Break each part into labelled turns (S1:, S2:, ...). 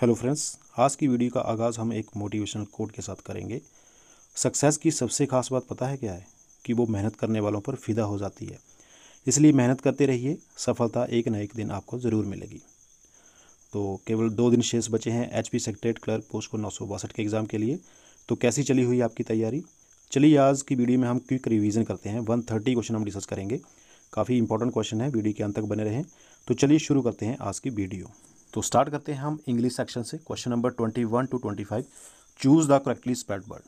S1: hello friends आज की video का आगाज़ हम एक मोटिवेशनल कोट के साथ करेंगे सक्सेस की सबसे खास बात पता है क्या है कि वो मेहनत करने वालों पर फिदा हो जाती है इसलिए मेहनत करते रहिए सफलता एक ना एक दिन आपको ज़रूर मिलेगी तो केवल दो दिन शेष बचे हैं H P secret clerk post को नौ के एग्ज़ाम के लिए तो कैसी चली हुई आपकी तैयारी चलिए आज की वीडियो में हम क्विक रिवीजन करते हैं वन थर्टी क्वेश्चन हम डिस्कस करेंगे काफ़ी इंपॉर्टेंट क्वेश्चन है वीडियो के अंत तक बने रहें तो चलिए शुरू करते हैं आज की वीडियो तो स्टार्ट करते हैं हम इंग्लिश सेक्शन से question number twenty one to twenty five choose the correctly spelled word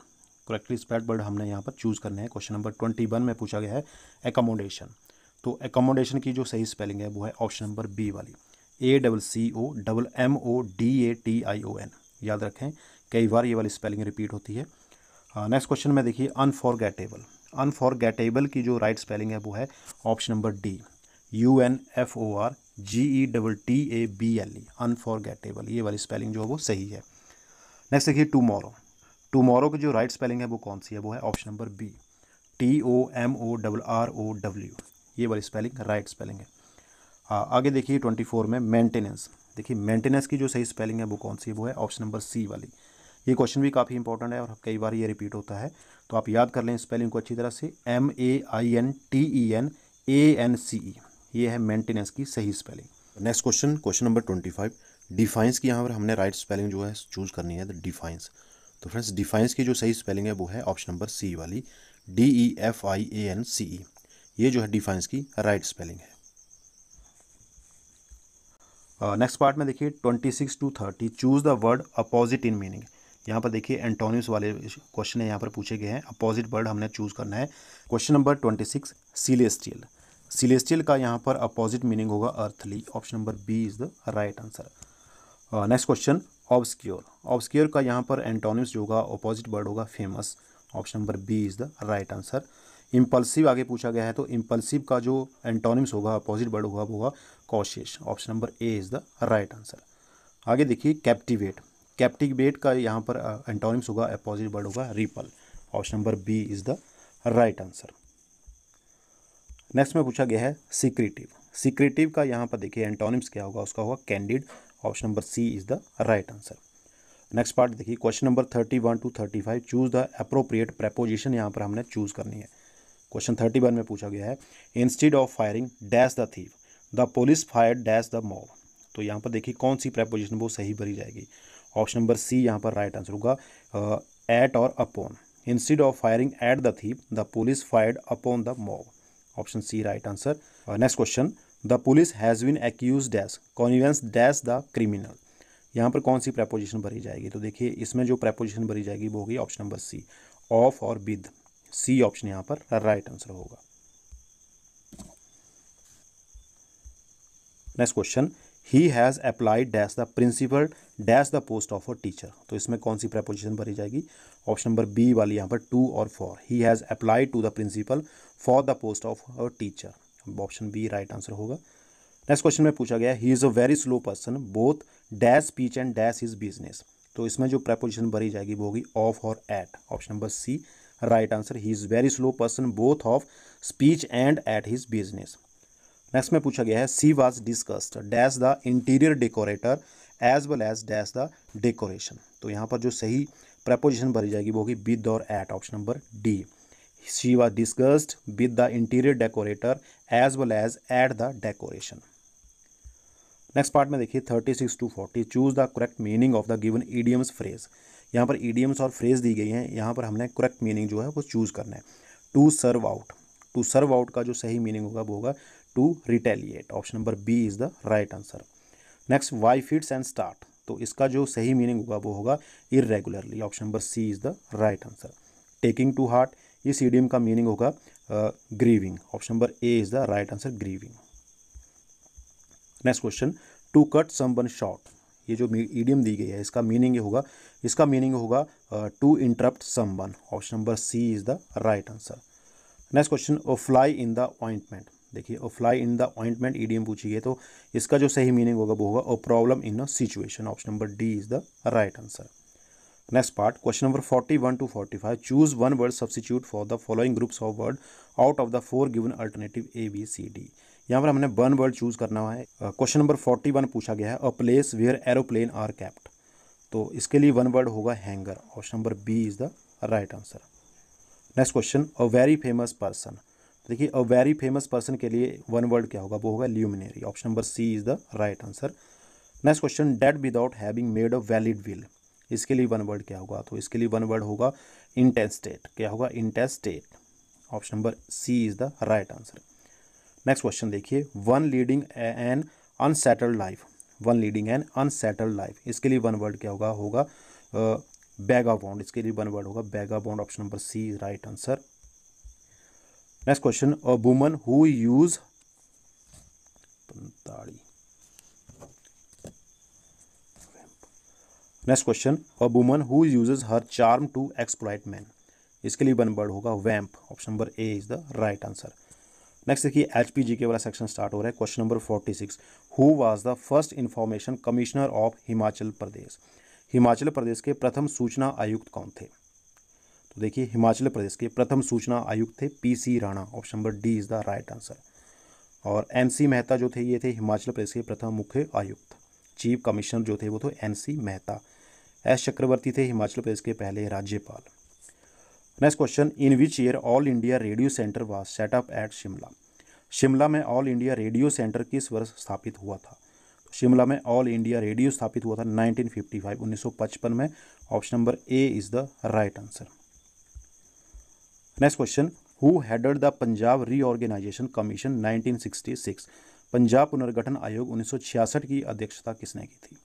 S1: correctly spelled word हमने यहाँ पर चूज़ करने हैं क्वेश्चन नंबर ट्वेंटी वन में पूछा गया है एकोमोडेशन तो एकोमोडेशन की जो सही स्पेलिंग है वो है ऑप्शन नंबर बी वाली A double C O double M O D A T I O N याद रखें कई बार ये वाली स्पेलिंग रिपीट होती है नेक्स्ट हाँ, क्वेश्चन में देखिए अनफॉरगेटेबल अनफॉरगेटेबल की जो राइट right स्पेलिंग है वो है option number D U N F O R G E double T A B L E unforgettable ये वाली स्पेलिंग जो है वो सही है नेक्स्ट देखिए टूमोरो टूमोरो की जो राइट स्पेलिंग है वो कौन सी है वो है option number B T O M O double R O W ये वाली स्पेलिंग राइट स्पेलिंग है आ, हाँ, आगे देखिए ट्वेंटी फोर में मेंटेनेंस देखिए मेंटेनेंस की जो सही स्पेलिंग है वो कौन सी है वो है ऑप्शन नंबर सी वाली ये क्वेश्चन भी काफ़ी इंपॉर्टेंट है और कई बार ये रिपीट होता है तो आप याद कर लें स्पेलिंग को अच्छी तरह से M A I N T E N A N C E ये है मेंटेनेंस की सही spelling next question question number twenty five defiance की यहाँ पर हमने राइट स्पेलिंग जो है चूज़ करनी है डिफाइंस तो फ्रेंड्स डिफाइंस की जो सही स्पेलिंग है वो है ऑप्शन नंबर सी वाली D E F I A N C E ये जो है डिफाइंस की राइट स्पेलिंग है नेक्स्ट uh, पार्ट में देखिए twenty six to thirty choose the word opposite in meaning यहाँ पर देखिए एंटोनियस वाले क्वेश्चन यहाँ पर पूछे गए हैं अपोजिट वर्ड हमने चूज़ करना है question number twenty six celestial celestial का यहाँ पर अपोजिट मीनिंग होगा earthly option number B is the right answer next question obscure obscure का यहाँ पर एंटोनिम्स जो होगा अपोजिट वर्ड होगा famous option number B is the right answer impulsive आगे पूछा गया है तो इम्पल्सिव का जो एंटोनिम्स होगा अपोजिट वर्ड होगा वो होगा cautious option number A is the right answer आगे देखिए कैप्टिवेट कैप्टिवेट का यहाँ पर एंटोनिम्स uh, होगा अपोजिट वर्ड होगा repel option number B is the right answer next में पूछा गया है सीक्रेटिव सीक्रेटिव का यहाँ पर देखिए एंटोनिम्स क्या होगा उसका होगा candid option number C is the right answer next part देखिए question number thirty one to thirty five choose the appropriate preposition यहाँ पर हमने चूज़ करनी है क्वेश्चन थर्टी वन में पूछा गया है instead of firing dash the thief the police fire dash the mob तो यहाँ पर देखिए कौन सी प्रेपोजिशन वो सही भरी जाएगी ऑप्शन नंबर सी यहाँ पर राइट आंसर होगा एट और upon instead of firing at the thief the police fired upon the mob option C right answer next question the police has been accused dash convince dash the criminal यहाँ पर कौन सी preposition भरी जाएगी तो देखिए इसमें जो प्रेपोजिशन भरी जाएगी वो होगी ऑप्शन नंबर सी ऑफ और विद सी ऑप्शन यहाँ पर राइट आंसर होगा next question he has applied dash the principal dash the post of a teacher तो इसमें कौन सी प्रपोजिशन भरी जाएगी ऑप्शन नंबर बी वाली यहाँ पर टू और for he has applied to the principal for the post of a teacher option B right answer होगा नेक्स्ट क्वेश्चन में पूछा गया he is a very slow person both dash speech and dash is business तो इसमें जो preposition भरी जाएगी वो होगी ऑफ और at option number C right answer he is very slow person both of speech and at his business next में पूछा गया है she was discussed dash the interior decorator as well as dash the decoration तो यहाँ पर जो सही preposition भरी जाएगी वो होगी विद और at option number D she was discussed with the interior decorator as well as at the decoration next part में देखिए thirty six to forty choose the correct meaning of the given idioms phrase यहाँ पर idioms और phrase दी गई हैं यहाँ पर हमने करेक्ट मीनिंग जो है वो चूज़ करना है to serve out to serve out का जो सही मीनिंग होगा वो होगा to retaliate option number B is the right answer next by fits and start तो इसका जो सही मीनिंग होगा वो होगा irregularly option number C is the right answer taking to heart इस ईडियम का मीनिंग होगा grieving option number A is the right answer grieving next question to cut some short ये जो ईडियम दी गई है इसका मीनिंग ये होगा इसका मीनिंग होगा to interrupt some option number C is the right answer next question fly in the ointment देखिए और fly in the ointment idiom पूछी है तो इसका जो सही मीनिंग होगा वो होगा और problem in a situation option number D is the right answer next part question number forty one to forty five choose one word substitute for the following groups of word out of the four given alternative A B C D यहाँ पर हमने one word choose करना है question number forty one पूछा गया है a place where aeroplane are kept तो इसके लिए वन वर्ड होगा hangar option number B is the right answer next question a very famous person देखिए अ वेरी फेमस पर्सन के लिए वन वर्ड क्या होगा वो होगा luminary option number C is the right answer next question dead without having made a valid will इसके लिए one word क्या होगा तो इसके लिए वन वर्ड होगा इंटेस्टेट क्या होगा intestate option number C is the right answer next question देखिए one leading an unsettled life one leading an unsettled life इसके लिए वन वर्ड क्या होगा होगा बैगा बॉन्ड इसके लिए वन वर्ड होगा vagabond option number C is right answer next question a woman who use पंताड़ी next question a woman who uses her charm to exploit man इसके लिए वन वर्ड होगा vamp option number A is the right answer next देखिए H P G K वाला section start हो रहा है question number forty six who was the first information commissioner of Himachal Pradesh Himachal Pradesh के प्रथम सूचना आयुक्त कौन थे तो देखिए हिमाचल प्रदेश के प्रथम सूचना आयुक्त थे P C Rana option number D is the right answer और एमसी सी मेहता जो थे ये थे हिमाचल प्रदेश के प्रथम मुख्य आयुक्त चीफ कमिश्नर जो थे वो थे तो N C Mehta S Chakravarti थे हिमाचल प्रदेश के पहले राज्यपाल next question in which year All India Radio centre was set up at Shimla Shimla में ऑल इंडिया रेडियो सेंटर किस वर्ष स्थापित हुआ था तो शिमला में ऑल इंडिया रेडियो स्थापित हुआ था 1955 1955 में option number A is the right answer next question who headed the Punjab reorganisation commission 1966 Punjab पुनर्गठन आयोग 1966 की अध्यक्षता किसने की थी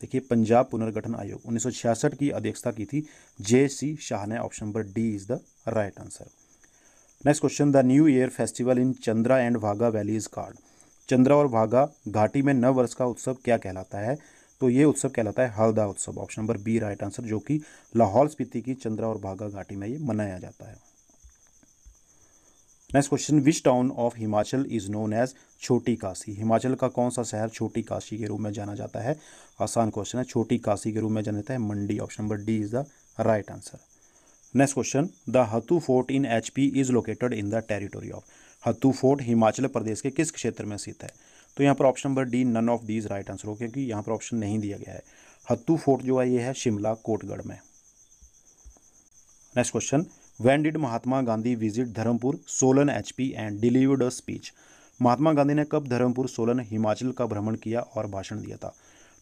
S1: देखिए पंजाब पुनर्गठन आयोग 1966 की अध्यक्षता की थी जे सी शाह ने option number D is the right answer next question the new year festival in Chandra and Bhaga valley is called Chandra और भागा घाटी में नव वर्ष का उत्सव क्या कहलाता है तो ये उत्सव कहलाता है हल्दा उत्सव option number B right answer जो कि लाहौल स्पीति की चंद्रा और भागा घाटी में ये मनाया जाता है next question which town of Himachal is known as Chhoti Kashi Himachal का कौन सा शहर छोटी काशी के रूप में जाना जाता है आसान क्वेश्चन है छोटी काशी के रूप में जाना जाता है Mandi option number D is the right answer next question the Hatu fort in H P is located in the territory of Hatu fort Himachal Pradesh के किस क्षेत्र में स्थित है तो यहाँ पर option number D none of is right answer हो क्योंकि यहाँ पर ऑप्शन नहीं दिया गया है हत्तू फोर्ट जो है ये है शिमला कोटगढ़ में next question when did Mahatma Gandhi visit Dharampur Solan H P and delivered a speech Mahatma Gandhi ने कब धर्मपुर सोलन हिमाचल का भ्रमण किया और भाषण दिया था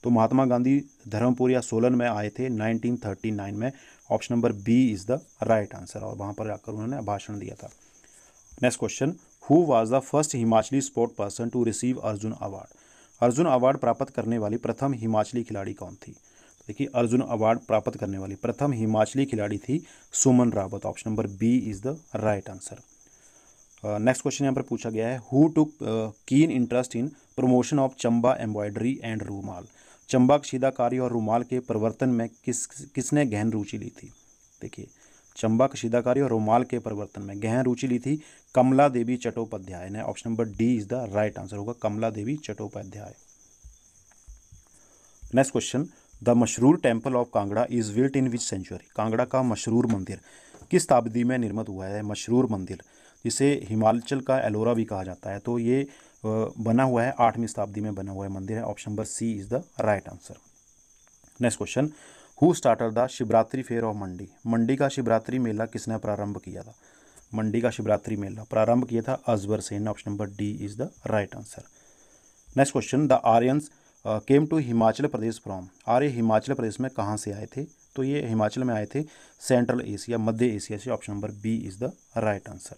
S1: तो महात्मा गांधी धर्मपुर या सोलन में आए थे 1939 में option number B is the right answer और वहाँ पर जाकर उन्होंने भाषण दिया था next question who was the first Himachali sport person to receive Arjuna award Arjuna award प्राप्त करने वाली प्रथम हिमाचली खिलाड़ी कौन थी देखिए अर्जुन अवार्ड प्राप्त करने वाली प्रथम हिमाचली खिलाड़ी थी Suman Rawat option number B is the right answer next question यहाँ पर पूछा गया है who took keen interest in promotion of Chamba embroidery and rumal Chamba सीधा कार्य और रूमाल के परिवर्तन में किस किसने गहन रुचि ली थी देखिए चंबा कशीदाकारी और रूमाल के परिवर्तन में गहन रुचि ली थी कमला देवी चट्टोपाध्याय ने option number D is the right answer होगा Kamla Devi Chattopadhyay next question the Masroor temple of Kangra is built in which century Kangra का मशरूर मंदिर किस ताबदी में निर्मित हुआ है मशहूर मंदिर जिसे हिमाचल का एलोरा भी कहा जाता है तो ये बना हुआ है आठवीं शताब्दी में बना हुआ है मंदिर है option number C is the right answer next question who started the Shivratri fair of Mandi Mandi का शिवरात्रि मेला किसने प्रारंभ किया था मंडी का शिवरात्रि मेला प्रारंभ किया था Ajbar Sen option number D is the right answer next question the Aryans came to Himachal Pradesh from आर्य हिमाचल प्रदेश में कहाँ से आए थे तो ये हिमाचल में आए थे सेंट्रल एशिया मध्य एशिया से option number B is the right answer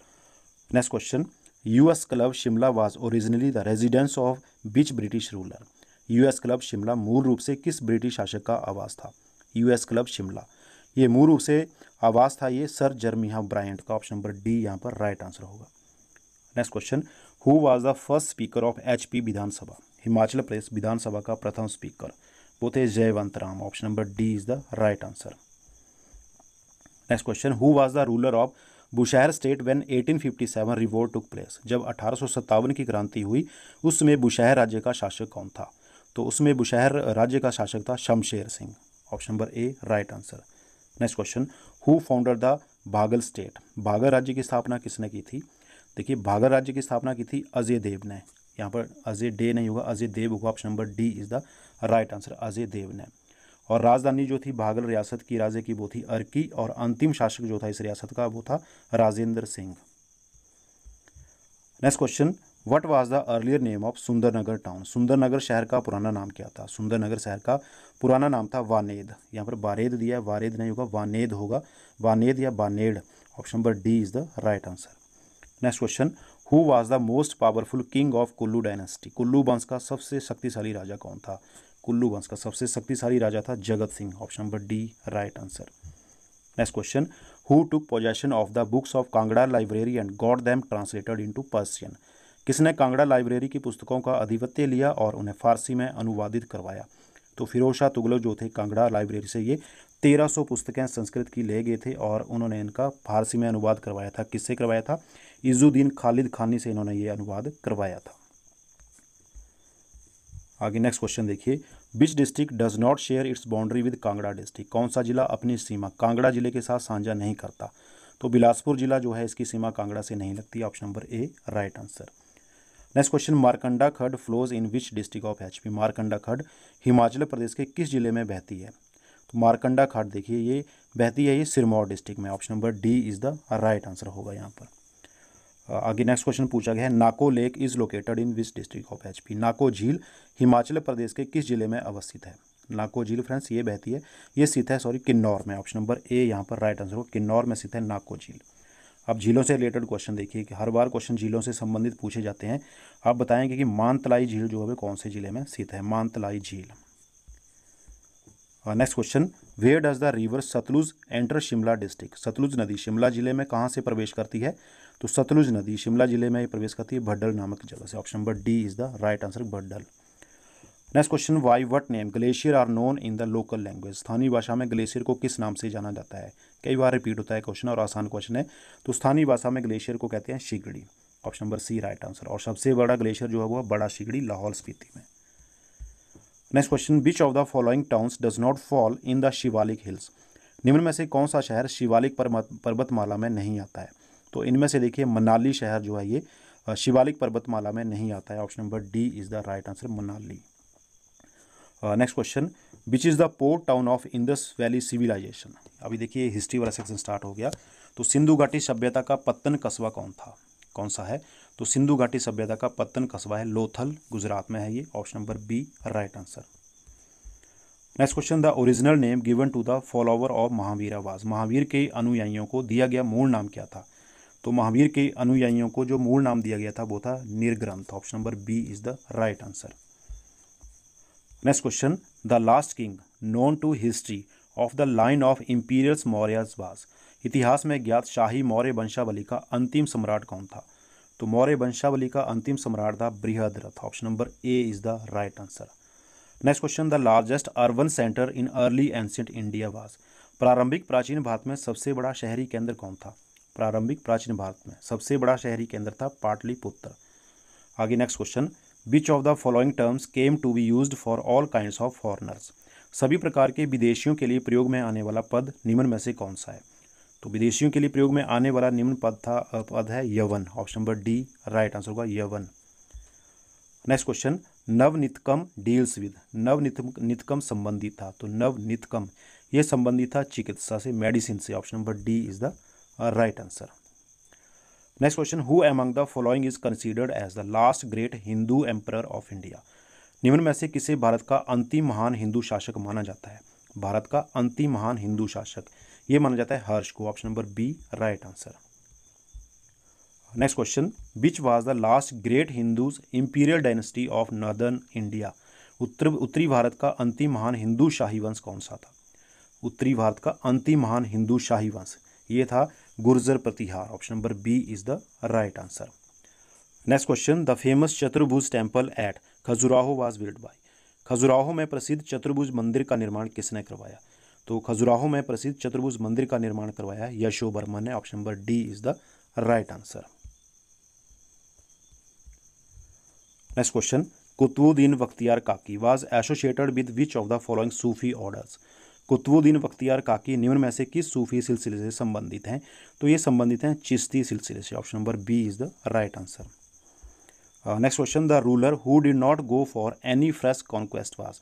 S1: next question US club Shimla was originally the residence of which British ruler US club Shimla मूल रूप से किस ब्रिटिश शासक का आवास था यूएस क्लब शिमला ये मूल रूप से आवास था ये सर जर्मिया ब्रायंट का ऑप्शन नंबर डी यहाँ पर राइट आंसर होगा next question who was the first speaker of HP Vidhan Sabha Himachal Pradesh Vidhan Sabha का प्रथम स्पीकर वो थे Jaiwant Ram option number D is the right answer next question who was the ruler of Bushahr state when 1857 revolt took place जब अठारह की क्रांति हुई उस समय बुशहर राज्य का शासक कौन था तो उसमें बुशहर राज्य का शासक था Shamsher Singh option number A right answer next question who founded the Bhagal state Bhagal राज्य की स्थापना किसने की थी देखिए भागल राज्य की स्थापना की थी अजय देव ने यहाँ पर अजय डे नहीं होगा अजय देव होगा option number D is the right answer Ajay Dev ने और राजधानी जो थी भागल रियासत की राजे की वो थी अर्की और अंतिम शासक जो था इस रियासत का वो था Rajendra Singh next question what was the earlier name of Sundernagar town Sundernagar शहर का पुराना नाम क्या था सुंदरनगर शहर का पुराना नाम था वानेद यहाँ पर बारेद दिया है वारेद नहीं होगा वानेद होगा वानेद या Baned option number D is the right answer next question who was the most powerful king of Kullu dynasty Kullu वंश का सबसे शक्तिशाली राजा कौन था कुल्लू वंश का सबसे शक्तिशाली राजा था Jagat Singh option number D right answer next question who took possession of the books of Kangra library and got them translated to Persian किसने कांगड़ा लाइब्रेरी की पुस्तकों का अधिपत्य लिया और उन्हें फारसी में अनुवादित करवाया तो फिरोशा तुगलो तुगलक जो थे कांगड़ा लाइब्रेरी से ये 1300 पुस्तकें संस्कृत की ले गए थे और उन्होंने इनका फारसी में अनुवाद करवाया था किससे करवाया था इज़ुद्दीन खालिद खानी से इन्होंने ये अनुवाद करवाया था आगे नेक्स्ट क्वेश्चन देखिए which district does not share its boundary with Kangra district कौन सा जिला अपनी सीमा कांगड़ा जिले के साथ साझा नहीं करता तो बिलासपुर जिला जो है इसकी सीमा कांगड़ा से नहीं लगती option number A right answer next question Markanda khad flows in which district of H P Markanda khad Himachal Pradesh के किस जिले में बहती है तो मारकंडा खड देखिए ये बहती है ये सिरमौर डिस्ट्रिक्ट में option number D is the right answer होगा यहाँ पर Uh, आगे नेक्स्ट क्वेश्चन पूछा गया है Nako lake is located in which district of H P Nako झील हिमाचल प्रदेश के किस जिले में अवस्थित है नाको झील फ्रेंड्स ये बहती है ये स्थित है सॉरी किन्नौर में ऑप्शन नंबर ए यहाँ पर राइट आंसर हो किन्नौर में स्थित है नाको झील अब झीलों से रिलेटेड क्वेश्चन देखिए कि हर बार क्वेश्चन झीलों से संबंधित पूछे जाते हैं आप बताएंगे कि मानतलाई झील जो है कौन से जिले में स्थित है मानतलाई झील next question where does the river Sutlej enter Shimla district Sutlej नदी शिमला जिले में कहाँ से प्रवेश करती है तो सतलुज नदी शिमला जिले में प्रवेश करती है भड्डल नामक जगह से option number D is the right answer Bhaddal next question by what name glacier are known in the local language स्थानीय भाषा में ग्लेशियर को किस नाम से जाना जाता है कई बार रिपीट होता है क्वेश्चन और आसान क्वेश्चन है तो स्थानीय भाषा में ग्लेशियर को कहते हैं Shigri option number C right answer और सबसे बड़ा ग्लेशियर जो है वो बड़ा शिगड़ी लाहौल स्पीति में next question which of the following towns does not fall in the Shivalik hills निम्न में से कौन सा शहर शिवालिक पर्वतमाला में नहीं आता है तो इनमें से देखिए मनाली शहर जो है ये शिवालिक पर्वतमाला में नहीं आता है option number D is the right answer Manali next question which is the port town of Indus valley civilization अभी देखिए हिस्ट्री वाला सेक्शन स्टार्ट हो गया तो सिंधु घाटी सभ्यता का पत्तन कस्बा कौन था कौन सा है तो सिंधु घाटी सभ्यता का पत्तन कस्बा है लोथल गुजरात में है ये option number B right answer next question the original name given to the follower of Mahavir आवाज महावीर के अनुयायियों को दिया गया मूल नाम क्या था तो महावीर के अनुयायियों को जो मूल नाम दिया गया था वो था Nirgrantha option number B is the right answer next question the last king known to history of the line of imperials Mauryas इतिहास में ज्ञात शाही मौर्य वंशावली का अंतिम सम्राट कौन था तो मौर्य वंशावली का अंतिम सम्राट था Brihadratha option number A is the right answer next question the largest urban centre in early ancient India was प्रारंभिक प्राचीन भारत में सबसे बड़ा शहरी केंद्र कौन था प्रारंभिक प्राचीन भारत में सबसे बड़ा शहरी केंद्र था पाटलिपुत्र आगे next question which of the following terms came to be use for all kind of foreigners सभी प्रकार के विदेशियों के लिए प्रयोग में आने वाला पद निम्न में से कौन सा है तो विदेशियों के लिए प्रयोग में आने वाला निम्न पद था पद है Yavana option number D right answer होगा Yavana next question Navanitakam deals with नितकम संबंधित था तो नवनितकम यह संबंधित था चिकित्सा से मेडिसिन से option number D is the right answer next question who among the following is considered as the last great Hindu emperor of India निम्न में से किसे भारत का अंतिम महान हिंदू शासक माना जाता है भारत का अंतिम महान हिंदू शासक ये माना जाता है हर्ष को option number B right answer next question which was the last great Hindu imperial dynasty of northern India उत्तर उत्तरी भारत का अंतिम महान हिंदू शाही वंश कौन सा था उत्तरी भारत का अंतिम महान हिंदू शाही वंश ये था Gurjara Pratihara option number B is the right answer next question the famous Chaturbhuj temple at Khajuraho was build by Khajuraho में प्रसिद्ध चतुर्भुज मंदिर का निर्माण किसने करवाया तो खजुराहो में प्रसिद्ध चतुर्भुज मंदिर का निर्माण करवाया यशो वर्मा ने option number D is the right answer next question Qutbuddin Bakhtiyar Kaki was associated with which of the following Sufi orders Qutbuddin Bakhtiyar Kaki निम्न में से किस सूफी सिलसिले से संबंधित हैं तो ये संबंधित हैं चिश्ती सिलसिले से option number B is the right answer next question the ruler who did not go for any fresh conquest was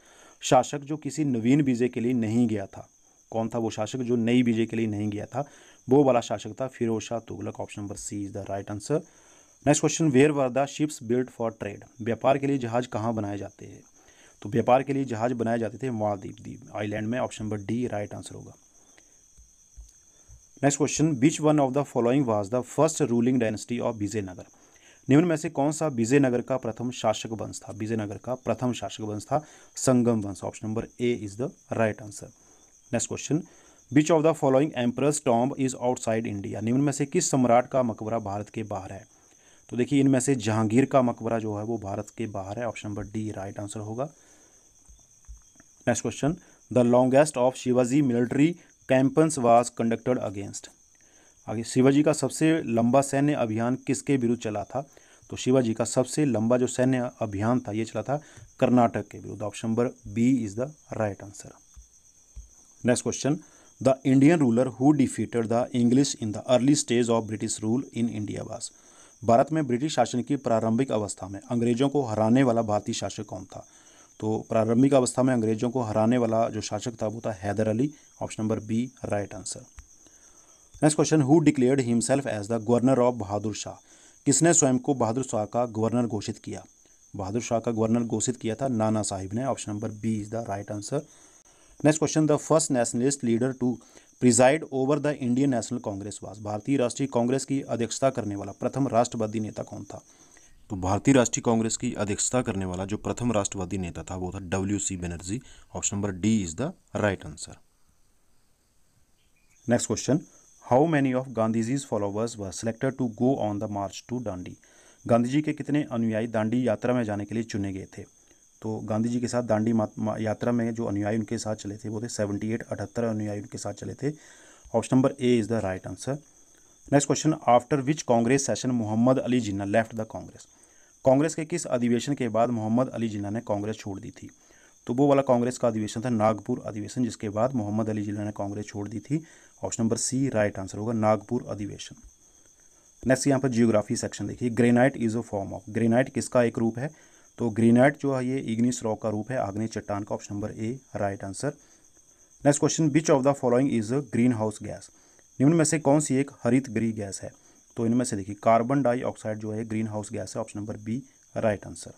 S1: शासक जो किसी नवीन बीजे के लिए नहीं गया था कौन था वो शासक जो नई बीजे के लिए नहीं गया था वो वाला शासक था Firoz Shah Tughlaq option number C is the right answer next question where were the ships built for trade व्यापार के लिए जहाज कहाँ बनाए जाते हैं तो व्यापार के लिए जहाज बनाए जाते थे मालदीप द्वीप आइलैंड में option number D right answer होगा next question which one of the following was the first ruling dynasty of Vijayanagar निम्न में से कौन सा विजयनगर का प्रथम शासक वंश था विजयनगर का प्रथम शासक वंश था संगम वंश option number A is the right answer next question which of the following empress tomb is outside India निम्न में से किस सम्राट का मकबरा भारत के बाहर है तो देखिए इनमें से जहांगीर का मकबरा जो है वो भारत के बाहर है option number D right answer होगा next question the longest of Shivaji military campaigns was conducted against आगे शिवाजी का सबसे लंबा सैन्य अभियान किसके विरुद्ध चला था तो शिवाजी का सबसे लंबा जो सैन्य अभियान था ये चला था कर्नाटक के विरुद्ध option number B is the right answer next question the Indian ruler who defeated the English in the early stage of British rule in India was भारत में ब्रिटिश शासन की प्रारंभिक अवस्था में अंग्रेजों को हराने वाला भारतीय शासक कौन था तो प्रारंभिक अवस्था में अंग्रेज़ों को हराने वाला जो शासक था वो था Hyder Ali option number B right answer next question who declared himself as the governor of Bahadur Shah किसने स्वयं को बहादुर शाह का गवर्नर घोषित किया बहादुर शाह का गवर्नर घोषित किया था नाना साहिब ने option number B is the right answer next question the first nationalist leader to preside over the Indian National Congress was भारतीय राष्ट्रीय कांग्रेस की अध्यक्षता करने वाला प्रथम राष्ट्रवादी नेता कौन था तो भारतीय राष्ट्रीय कांग्रेस की अध्यक्षता करने वाला जो प्रथम राष्ट्रवादी नेता था वो था W C Banerjee option number D is the right answer next question how many of Gandhiji's followers were selected to go on the march to Dandi Gandhi ji के कितने अनुयायी दांडी यात्रा में जाने के लिए चुने गए थे तो गांधी जी के साथ दांडी यात्रा में जो अनुयायी उनके साथ चले थे वो थे सेवेंटी एट अठहत्तर अनुयायी उनके साथ चले थे option number A is the right answer next question after which Congress session Mohammad Ali Jinnah left the Congress Congress के किस अधिवेशन के बाद मोहम्मद अली जिन्ना ने कांग्रेस छोड़ दी थी तो वो वाला कांग्रेस का अधिवेशन था नागपुर अधिवेशन जिसके बाद मोहम्मद अली जिन्ना ने कांग्रेस छोड़ दी थी option number C right answer होगा नागपुर अधिवेशन नेक्स्ट यहाँ पर जियोग्राफी सेक्शन देखिए granite is a form of granite किसका एक रूप है तो ग्रेनाइट जो है ये इग्निस रॉक का रूप है आग्नेय चट्टान का option number A right answer next question which of the following is a green house gas निम्न में से कौन सी एक हरित गृह गैस है तो इनमें से देखिए कार्बन डाइऑक्साइड जो है ग्रीन हाउस गैस है option number B right answer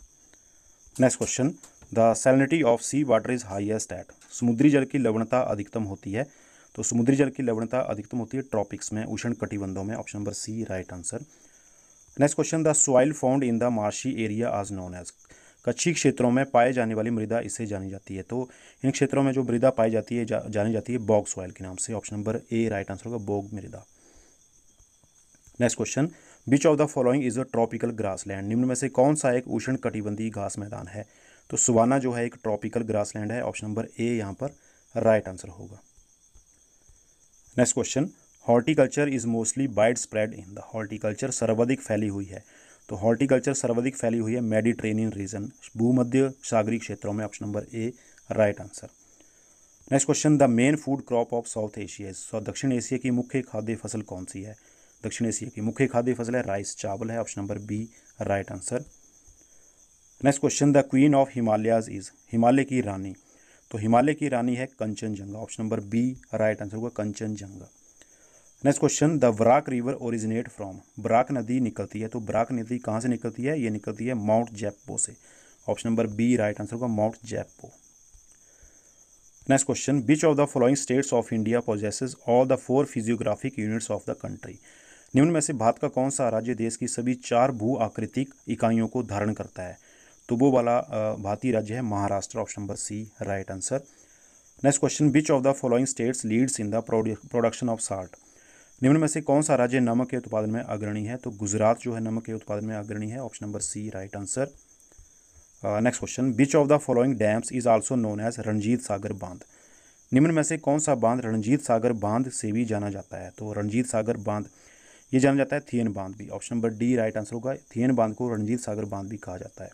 S1: next question the salinity of sea water is highest at समुद्री जल की लवणता अधिकतम होती है तो समुद्री जल की लवणता अधिकतम होती है ट्रॉपिक्स में उष्ण कटिबंधों में option number C right answer next question the soil found in the marshy area is known as कच्ची क्षेत्रों में पाए जाने वाली मृदा इससे जानी जाती है तो इन क्षेत्रों में जो मृदा पाई जाती है जा, जानी जाती है बॉग सॉइल के नाम से option number A right answer होगा बॉग मृदा next question which of the following is a tropical grass land निम्न में से कौन सा एक उष्ण कटिबंधी घास मैदान है तो सुवाना जो है एक ट्रॉपिकल ग्रास लैंड है ऑप्शन नंबर ए यहाँ पर राइट आंसर होगा next question horticulture is mostly widespread in the horticulture सर्वाधिक फैली हुई है तो हॉर्टिकल्चर सर्वाधिक फैली हुई है मेडिट्रेनियन रीजन भूमध्य सागरी क्षेत्रों में option number A right answer next question the main food crop of South Asia so दक्षिण एशिया की मुख्य खाद्य फसल कौन सी है दक्षिण एशिया की मुख्य खाद्य फसल है राइस चावल है option number B right answer next question the queen of Himalayas is हिमालय की रानी तो हिमालय की रानी है Kanchenjunga option number B right answer होगा कंचनजंगा नेक्स्ट क्वेश्चन द ब्राक रिवर ओरिजिनेट फ्रॉम ब्राक नदी निकलती है तो ब्राक नदी कहाँ से निकलती है ये निकलती है माउंट जैपो से option number B right answer होगा माउंट जैपो next question which of the following states of India possesses all the four physiographic units of the country निम्न में से भारत का कौन सा राज्य देश की सभी चार भू आकृतिक इकाइयों को धारण करता है तो वो वाला भारतीय राज्य है Maharashtra option number C right answer next question which of the following states leads in the production of salt निम्न में से कौन सा राज्य नमक के उत्पादन में अग्रणी है तो गुजरात जो है नमक के उत्पादन में अग्रणी है option number C right answer next question which of the following dams is also known as Ranjit Sagar बांध निम्न में से कौन सा बांध रणजीत सागर बांध से भी जाना जाता है तो रणजीत सागर बांध ये जाना जाता है थियन बांध भी option number D right answer होगा थियन बांध को रणजीत सागर बांध भी कहा जाता है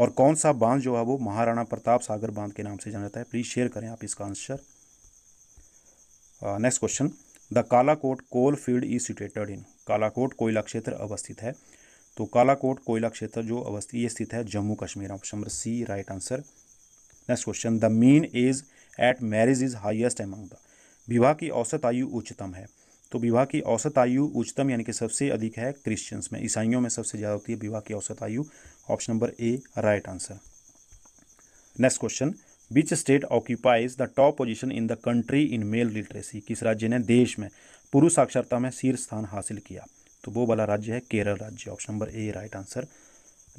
S1: और कौन सा बांध जो है वो महाराणा प्रताप सागर बांध के नाम से जाना जाता है प्लीज़ शेयर करें आप इसका answer next question the Kalakot coal field is situated in Kalakot कोयला क्षेत्र अवस्थित है तो कालाकोट कोयला क्षेत्र जो अवस्थित ये स्थित है Jammu Kashmir option number C right answer next question the mean is at marriage is highest among the विवाह की औसत आयु उच्चतम है तो विवाह की औसत आयु उच्चतम यानी कि सबसे अधिक है क्रिश्चियंस में ईसाइयों में सबसे ज़्यादा होती है विवाह की औसत आयु option number A right answer next question which state occupies the top position in the country in male literacy किस राज्य ने देश में पुरुष साक्षरता में शीर्ष स्थान हासिल किया तो वो वाला राज्य है केरल राज्य option number A right answer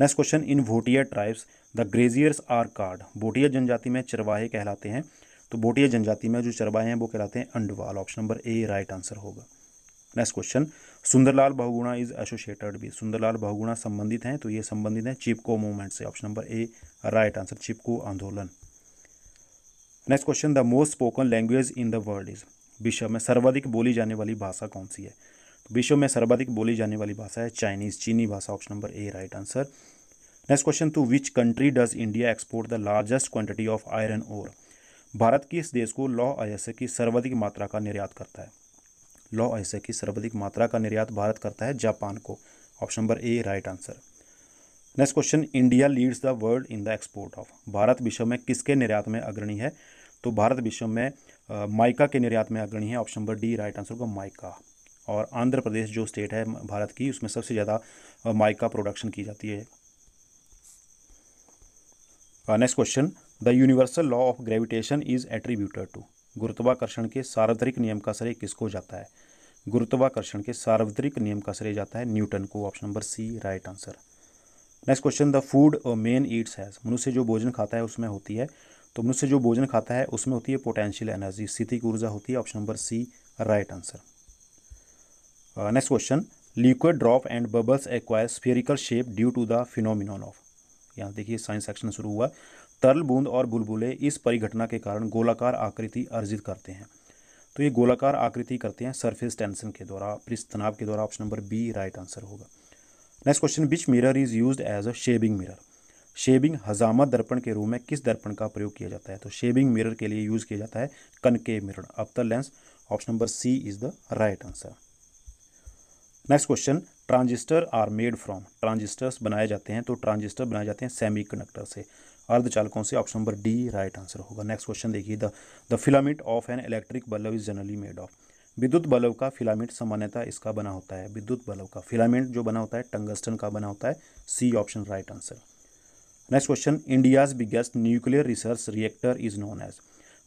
S1: next question in Bhotia tribes the graziers are called Bhotia जनजाति में चरवाहे कहलाते हैं तो बोटिया जनजाति में जो चरवाहे हैं वो कहलाते हैं Anwal option number A right answer होगा next question Sunderlal Bahuguna is associated भी सुंदरलाल बहुगुणा संबंधित हैं तो ये संबंधित हैं चिपको मूवमेंट से option number A right answer Chipko आंदोलन next question the most spoken language in the world is विश्व में सर्वाधिक बोली जाने वाली भाषा कौन सी है तो विश्व में सर्वाधिक बोली जाने वाली भाषा है चाइनीज चीनी भाषा option number A right answer next question to which country does India export the largest quantity of iron ore भारत किस देश को लौह अयस्य की सर्वाधिक मात्रा का निर्यात करता है लौह अयस्य की सर्वाधिक मात्रा का निर्यात भारत करता है जापान को option number A right answer next question India leads the world in the export of भारत विश्व में किसके निर्यात में अग्रणी है तो भारत विश्व में माइका के निर्यात में अग्रणी है option number D right answer होगा माइका और आंध्र प्रदेश जो स्टेट है भारत की उसमें सबसे ज़्यादा माइका प्रोडक्शन की जाती है next question the universal law of gravitation is attributed to गुरुत्वाकर्षण के सार्वत्रिक नियम का श्रेय किसको जाता है गुरुत्वाकर्षण के सार्वत्रिक नियम का श्रेय जाता है न्यूटन को option number C right answer next question the food man eats has मनुष्य जो भोजन खाता है उसमें होती है तो मनुष्य जो भोजन खाता है उसमें होती है पोटेंशियल एनर्जी की ऊर्जा होती है option number C right answer next question liquid drop and bubbles acquire spherical shape due to the phenomenon of यहाँ देखिए साइंस सेक्शन शुरू हुआ तरल बूंद और बुलबुले इस परिघटना के कारण गोलाकार आकृति अर्जित करते हैं तो ये गोलाकार आकृति करते हैं सरफेस टेंशन के द्वारा तनाव के द्वारा option number B right answer होगा next question which mirror is use as a shaving mirror shaving हजामत दर्पण के रूप में किस दर्पण का प्रयोग किया जाता है तो शेविंग मिरर के लिए यूज़ किया जाता है कनके मिरर अप्तर lens option number C is the right answer next question transistor are made from transistors बनाए जाते हैं तो ट्रांजिस्टर बनाए जाते हैं सेमी से अर्धचालकों से option number D right answer होगा नेक्स्ट क्वेश्चन देखिए the the filament of an electric bulb is generally made of विद्युत बल्ब का फिलामेंट सामान्यता इसका बना होता है विद्युत बल्ब का फिलामेंट जो बना होता है टंगस्टन का बना होता है C option right answer next question India's biggest nuclear research reactor is known as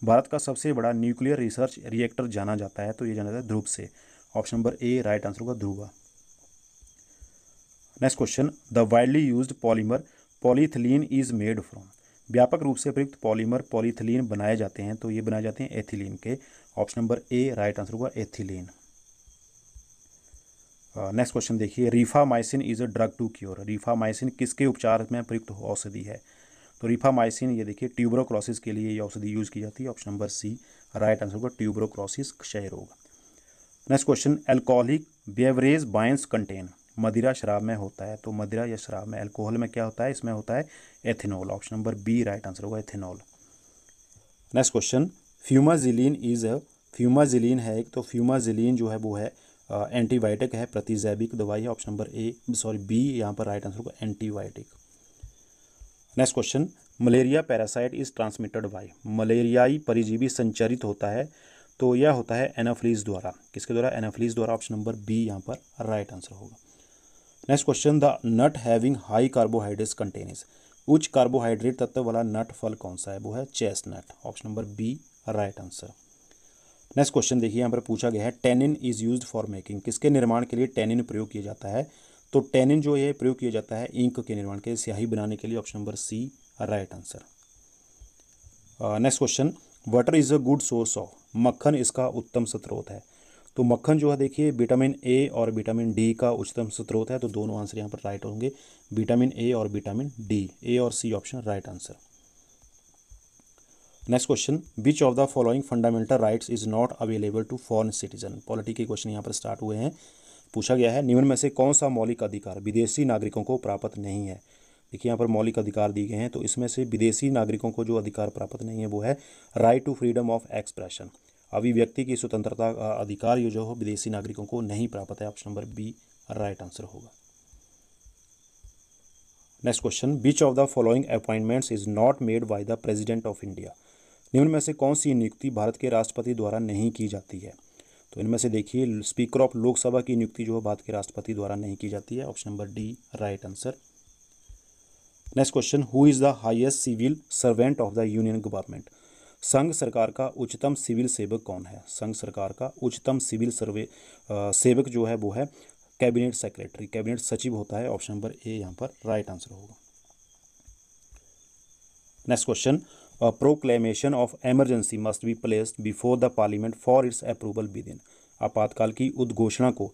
S1: भारत का सबसे बड़ा न्यूक्लियर रिसर्च रिएक्टर जाना जाता है तो ये जाना जाता है ध्रुव से option number A right answer होगा Dhruva next question the widely used polymer polyethylene is made from व्यापक रूप से प्रयुक्त पॉलीमर पॉलीथिलीन बनाए जाते हैं तो ये बनाए जाते हैं एथिलीन के option number A right answer होगा एथिलीन नेक्स्ट क्वेश्चन देखिए rifamycin is a drug to cure rifamycin किसके उपचार में प्रयुक्त औषधि है तो रिफामाइसिन ये देखिए ट्यूब्रोक्रोसिस के लिए ये औषधि यूज़ की जाती है option number C right answer होगा ट्यूब्रोक्रोसिस क्षय रोग next question alcoholic beverage wines contain मदिरा शराब में होता है तो मदिरा या शराब में अल्कोहल में क्या होता है इसमें होता है ethanol option number B right answer होगा ethanol next question fumagillin is a fumagillin है एक तो फ्यूमाजिलीन जो है वो है एंटीबायोटिक uh, है प्रतिजैविक दवाई है option number A sorry B यहाँ पर राइट आंसर होगा antibiotic next question malaria parasite is transmitted by मलेरियाई परिजीवी संचरित होता है तो यह होता है एनाफ्लीज द्वारा किसके द्वारा एनाफ्लीज द्वारा ऑप्शन नंबर बी यहाँ पर राइट आंसर होगा next question the nut having high carbohydrates contains उच्च कार्बोहाइड्रेट तत्व वाला नट फल कौन सा है वो है nut option number B right answer next question देखिए यहाँ पर पूछा गया है tannin is use for making किसके निर्माण के लिए टेनिन प्रयोग किया जाता है तो टेनिन जो ये प्रयोग किया जाता है इंक के निर्माण के लिए स्याही बनाने के लिए option number C right answer next question water is a good source of मक्खन इसका उत्तम स्रोत है तो मक्खन जो है देखिए विटामिन ए और विटामिन डी का उच्चतम स्रोत है तो दोनों आंसर यहाँ पर राइट होंगे विटामिन ए और विटामिन डी ए और C option right answer next question which of the following fundamental rights is not available to foreign citizen polity के क्वेश्चन यहाँ पर स्टार्ट हुए हैं पूछा गया है निम्न में से कौन सा मौलिक अधिकार विदेशी नागरिकों को प्राप्त नहीं है देखिए यहाँ पर मौलिक अधिकार दिए गए हैं तो इसमें से विदेशी नागरिकों को जो अधिकार प्राप्त नहीं है वो है right to freedom of expression अभिव्यक्ति की स्वतंत्रता का अधिकार ये जो हो विदेशी नागरिकों को नहीं प्राप्त है option number B right answer होगा next question which of the following appointments is not made by the president of India निम्न में से कौन सी नियुक्ति भारत के राष्ट्रपति द्वारा नहीं की जाती है तो इनमें से देखिए स्पीकर ऑफ लोकसभा की नियुक्ति जो है भारत के राष्ट्रपति द्वारा नहीं की जाती है option number D right answer next question who is the highest civil servant of the union government संघ सरकार का उच्चतम सिविल सेवक कौन है संघ सरकार का उच्चतम सिविल सर्वे सेवक जो है वो है कैबिनेट सेक्रेटरी कैबिनेट सचिव होता है ऑप्शन नंबर ए यहाँ पर राइट आंसर होगा next question proclamation of emergency must be placed before the parliament for its approval within आपातकाल की उद्घोषणा को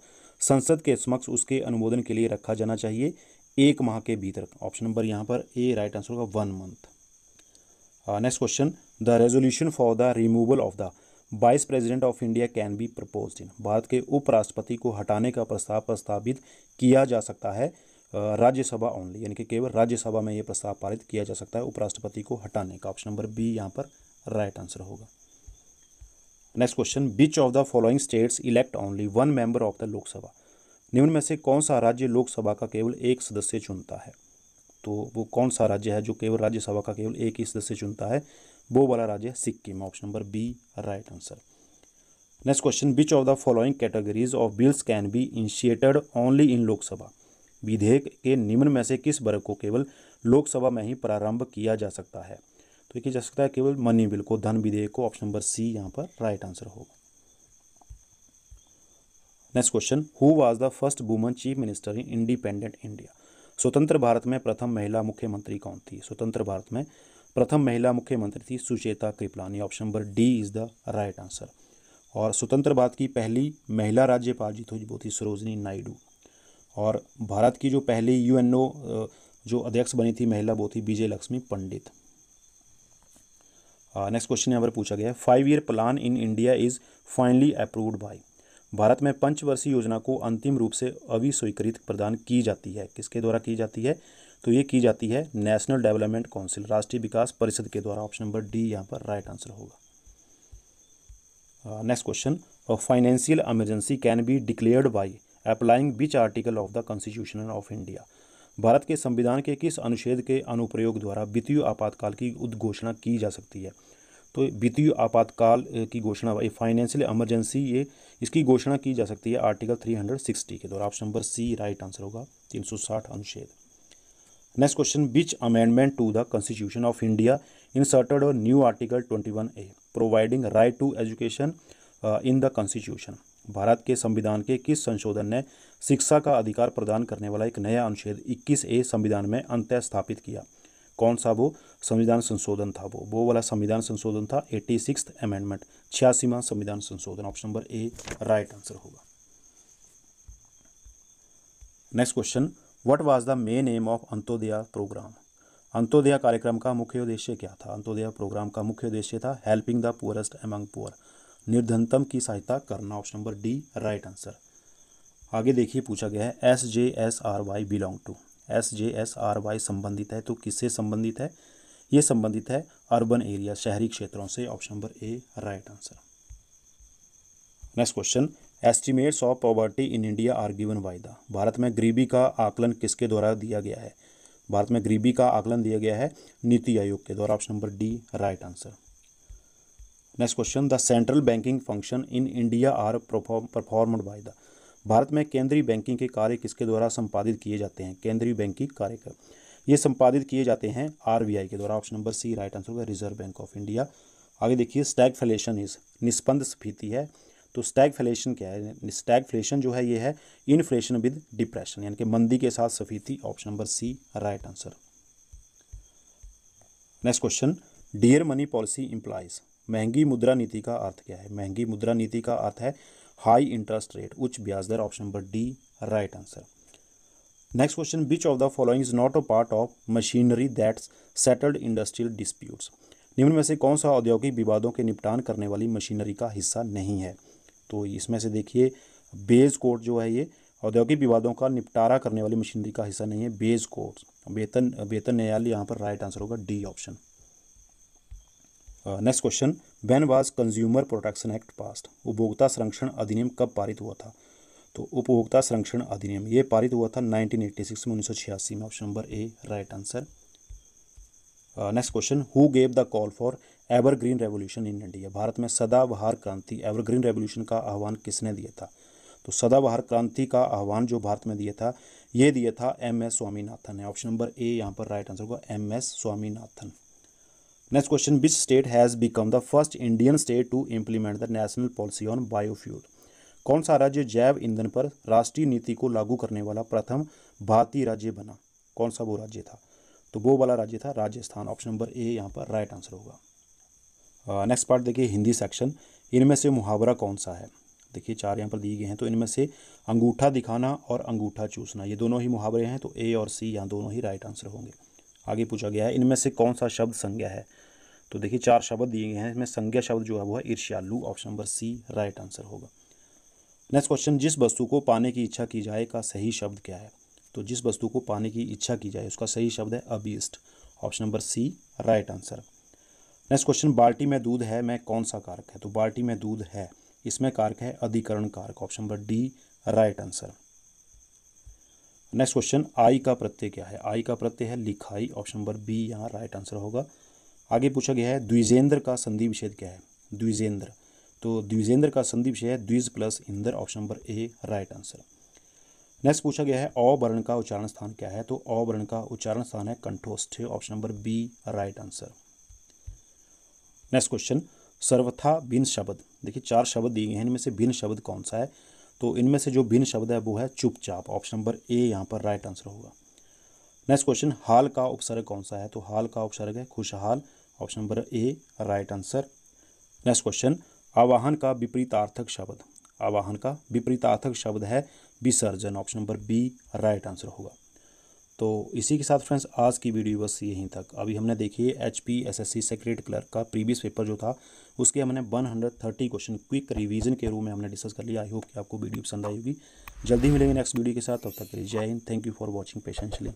S1: संसद के समक्ष उसके अनुमोदन के लिए रखा जाना चाहिए एक माह के भीतर ऑप्शन नंबर यहाँ पर ए राइट आंसर होगा one month next question the resolution for the removal of the vice president of India can be propose in भारत के उपराष्ट्रपति को हटाने का प्रस्ताव प्रस्तावित किया जा सकता है राज्यसभा ओनली यानी कि केवल राज्यसभा में यह प्रस्ताव पारित किया जा सकता है उपराष्ट्रपति को हटाने का ऑप्शन नंबर बी यहाँ पर राइट आंसर होगा next question which of the following states elect only one member of the Lok Sabha निम्न में से कौन सा राज्य लोकसभा का केवल एक सदस्य चुनता है तो वो कौन सा राज्य है जो केवल राज्यसभा का केवल एक ही सदस्य चुनता है वो वाला राज्य है Sikkim option number B right answer next question which of the following categories of bills can be initiated only in Lok Sabha विधेयक के निम्न में से किस वर्ग को केवल लोकसभा में ही प्रारंभ किया जा सकता है तो किया जा सकता है केवल मनी बिल को धन विधेयक को ऑप्शन नंबर सी यहाँ पर राइट आंसर होगा next question who was the first woman chief minister in independent India स्वतंत्र भारत में प्रथम महिला मुख्यमंत्री कौन थी स्वतंत्र भारत में प्रथम महिला मुख्यमंत्री थी Sucheta Kripalani option number D is the right answer और स्वतंत्र भारत की पहली महिला राज्यपाल जी थी वो थी सरोजनी नायडू और भारत की जो पहली यूएनओ जो अध्यक्ष बनी थी महिला वो थी विजय लक्ष्मी पंडित नेक्स्ट क्वेश्चन यहाँ पर पूछा गया है five year plan in India is finally approved by भारत में पंचवर्षीय योजना को अंतिम रूप से अविस्वीकृत प्रदान की जाती है किसके द्वारा की जाती है तो ये की जाती है नेशनल डेवलपमेंट काउंसिल राष्ट्रीय विकास परिषद के द्वारा ऑप्शन नंबर डी यहाँ पर राइट आंसर होगा next question financial emergency can be declared by applying which article of the constitution of India भारत के संविधान के किस अनुच्छेद के अनुप्रयोग द्वारा वित्तीय आपातकाल की उद्घोषणा की जा सकती है तो वित्तीय आपातकाल uh, की घोषणा ये फाइनेंशियल इमरजेंसी ये इसकी घोषणा की जा सकती है आर्टिकल 360 के द्वारा option number C right answer होगा 360 अनुच्छेद next question which amendment to the constitution of India inserted new article twenty one A providing right to education in the constitution भारत के संविधान के किस संशोधन ने शिक्षा का अधिकार प्रदान करने वाला एक नया अनुच्छेद 21 ए संविधान में अंत स्थापित किया कौन सा वो संविधान संशोधन था वो वो वाला संविधान संशोधन था एट्टी सिक्स अमेंडमेंट छियासीवा संविधान संशोधन option number A right answer होगा next question what was the main aim of Antyodaya programme Antyodaya कार्यक्रम का मुख्य उद्देश्य क्या था अंतोदया प्रोग्राम का मुख्य उद्देश्य था helping the poorest among poor निर्धनतम की सहायता करना option number D right answer आगे देखिए पूछा गया है S J S R Y belong to S J S R Y संबंधित है तो किससे संबंधित है ये संबंधित है अर्बन एरिया शहरी क्षेत्रों से option number A right answer next question estimates of poverty in India are given by the भारत में गरीबी का आकलन किसके द्वारा दिया गया है भारत में गरीबी का आकलन दिया गया है नीति आयोग के द्वारा option number D right answer next question the central banking function in India are performed by the भारत में केंद्रीय बैंकिंग के कार्य किसके द्वारा संपादित किए जाते हैं केंद्रीय बैंकिंग कार्य का ये संपादित किए जाते हैं आरबीआई के द्वारा option number C right answer होगा रिजर्व बैंक ऑफ इंडिया आगे देखिए स्टैग फेलेशन इज निष्पन्द स्फीति है तो फ्लेशन क्या है स्टैग फ्लेशन जो है ये है इन्फ्लेशन विद डिप्रेशन यानी कि मंदी के साथ सफीती option number C right answer next question dear money policy implies महंगी मुद्रा नीति का अर्थ क्या है महंगी मुद्रा नीति का अर्थ है हाई इंटरेस्ट रेट उच्च ब्याज दर option number D right answer next question which of the following is not a part of machinery that's settled industrial disputes निम्न में से कौन सा औद्योगिक विवादों के निपटान करने वाली मशीनरी का हिस्सा नहीं है तो इसमें से देखिए बेज कोर्ट जो है ये औद्योगिक विवादों का निपटारा करने वाली मशीनरी का हिस्सा नहीं है बेज कोर्ट वेतन वेतन न्यायालय यहाँ पर राइट आंसर होगा D option next question when was consumer protection act passed उपभोक्ता संरक्षण अधिनियम कब पारित हुआ था तो उपभोक्ता संरक्षण अधिनियम ये पारित हुआ था 1986 में उन्नीस में option number A right answer next question who gave the call for evergreen revolution in India Bharat में सदाबहार क्रांति एवरग्रीन रेवोल्यूशन का आह्वान किसने दिया था तो सदाबहार क्रांति का आह्वान जो भारत में दिया था ये दिया था एम एस स्वामीनाथन ने ऑप्शन नंबर ए यहाँ पर राइट आंसर होगा M S Swaminathan next question which state has become the first Indian state to implement the national policy on biofuel कौन सा राज्य जैव ईंधन पर राष्ट्रीय नीति को लागू करने वाला प्रथम भारतीय राज्य बना कौन सा वो राज्य था तो वो वाला राज्य था राजस्थान ऑप्शन नंबर ए यहाँ पर राइट आंसर होगा नेक्स्ट uh, पार्ट देखिए हिंदी सेक्शन इनमें से मुहावरा कौन सा है देखिए चार यहाँ पर दिए गए हैं तो इनमें से अंगूठा दिखाना और अंगूठा चूसना ये दोनों ही मुहावरे हैं तो ए और सी यहाँ दोनों ही राइट आंसर होंगे आगे पूछा गया है इनमें से कौन सा शब्द संज्ञा है तो देखिए चार शब्द दिए गए हैं इसमें संज्ञा शब्द जो है वो है ईर्ष्यालु option number C right answer होगा नेक्स्ट क्वेश्चन जिस वस्तु को पाने की इच्छा की जाए का सही शब्द क्या है तो जिस वस्तु को पाने की इच्छा की जाए उसका सही शब्द है अबीस्ट option number C right answer next question बाल्टी में दूध है मैं कौन सा कारक है तो बाल्टी में दूध है इसमें कारक है अधिकरण कारक option number D right answer next question आई का प्रत्यय क्या है आई का प्रत्यय है लिखाई ऑप्शन नंबर बी यहाँ राइट आंसर होगा आगे पूछा गया है द्विजेंद्र का संधि विषेद क्या है द्विजेंद्र तो द्विजेंद्र का संधि विषय है द्विज plus Indra option number A right answer next पूछा गया है अवर्ण वर्ण का उच्चारण स्थान क्या है तो अवर्ण वर्ण का उच्चारण स्थान है कंठोस्थ option number B right answer next question सर्वथा भिन्न शब्द देखिए चार शब्द दिए हैं इनमें से भिन्न शब्द कौन सा है तो इनमें से जो भिन्न शब्द है वो है चुपचाप ऑप्शन नंबर ए यहाँ पर राइट आंसर होगा नेक्स्ट क्वेश्चन हाल का उपसर्ग कौन सा है तो हाल का उपसर्ग है खुशहाल option number A right answer next question आवाहन का विपरीतार्थक शब्द आवाहन का विपरीतार्थक शब्द है विसर्जन option number B right answer होगा तो इसी के साथ फ्रेंड्स आज की वीडियो बस यहीं तक अभी हमने देखी है H P S S C secret clerk का प्रीवियस पेपर जो था उसके हमने 130 क्वेश्चन क्विक रिवीजन के रूप में हमने डिस्कस कर लिया आई होप कि आपको वीडियो पसंद आई होगी जल्दी मिलेंगे नेक्स्ट वीडियो के साथ तब तक के लिए जय हिंद थैंक यू फॉर वॉचिंग पेशेंशली